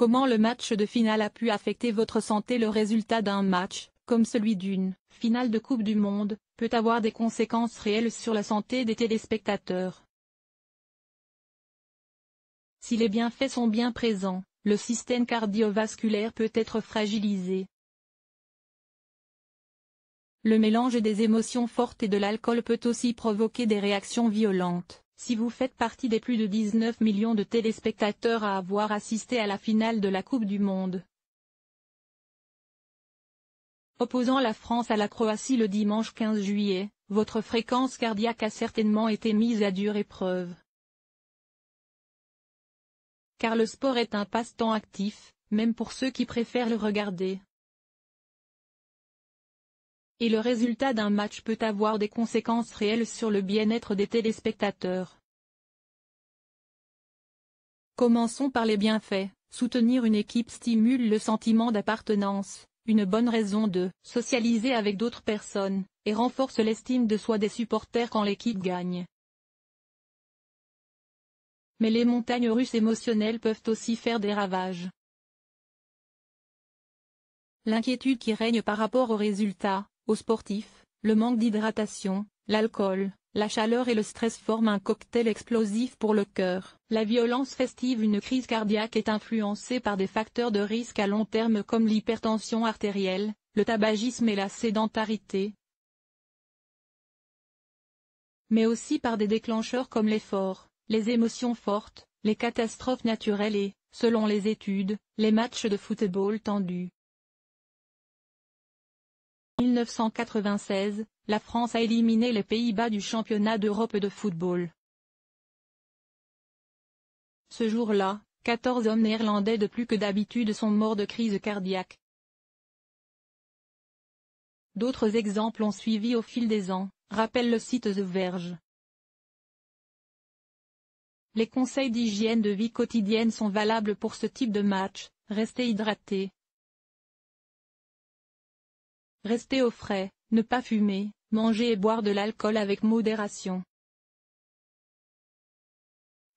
Comment le match de finale a pu affecter votre santé Le résultat d'un match, comme celui d'une finale de Coupe du Monde, peut avoir des conséquences réelles sur la santé des téléspectateurs. Si les bienfaits sont bien présents, le système cardiovasculaire peut être fragilisé. Le mélange des émotions fortes et de l'alcool peut aussi provoquer des réactions violentes. Si vous faites partie des plus de 19 millions de téléspectateurs à avoir assisté à la finale de la Coupe du Monde. Opposant la France à la Croatie le dimanche 15 juillet, votre fréquence cardiaque a certainement été mise à dure épreuve. Car le sport est un passe-temps actif, même pour ceux qui préfèrent le regarder et le résultat d'un match peut avoir des conséquences réelles sur le bien-être des téléspectateurs. Commençons par les bienfaits. Soutenir une équipe stimule le sentiment d'appartenance, une bonne raison de socialiser avec d'autres personnes, et renforce l'estime de soi des supporters quand l'équipe gagne. Mais les montagnes russes émotionnelles peuvent aussi faire des ravages. L'inquiétude qui règne par rapport au résultat. Aux sportifs, le manque d'hydratation, l'alcool, la chaleur et le stress forment un cocktail explosif pour le cœur. La violence festive Une crise cardiaque est influencée par des facteurs de risque à long terme comme l'hypertension artérielle, le tabagisme et la sédentarité, mais aussi par des déclencheurs comme l'effort, les émotions fortes, les catastrophes naturelles et, selon les études, les matchs de football tendus. 1996, la France a éliminé les Pays-Bas du championnat d'Europe de football. Ce jour-là, 14 hommes néerlandais de plus que d'habitude sont morts de crise cardiaque. D'autres exemples ont suivi au fil des ans, rappelle le site The Verge. Les conseils d'hygiène de vie quotidienne sont valables pour ce type de match, restez hydratés, Rester au frais, ne pas fumer, manger et boire de l'alcool avec modération.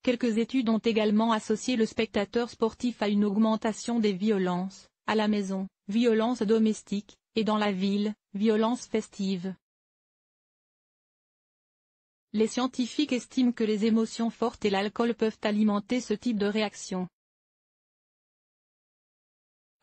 Quelques études ont également associé le spectateur sportif à une augmentation des violences, à la maison, violences domestiques, et dans la ville, violences festives. Les scientifiques estiment que les émotions fortes et l'alcool peuvent alimenter ce type de réaction.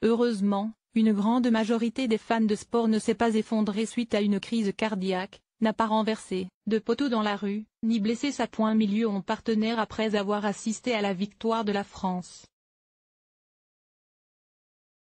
Heureusement, une grande majorité des fans de sport ne s'est pas effondrée suite à une crise cardiaque, n'a pas renversé de poteau dans la rue, ni blessé sa pointe milieu en partenaire après avoir assisté à la victoire de la France.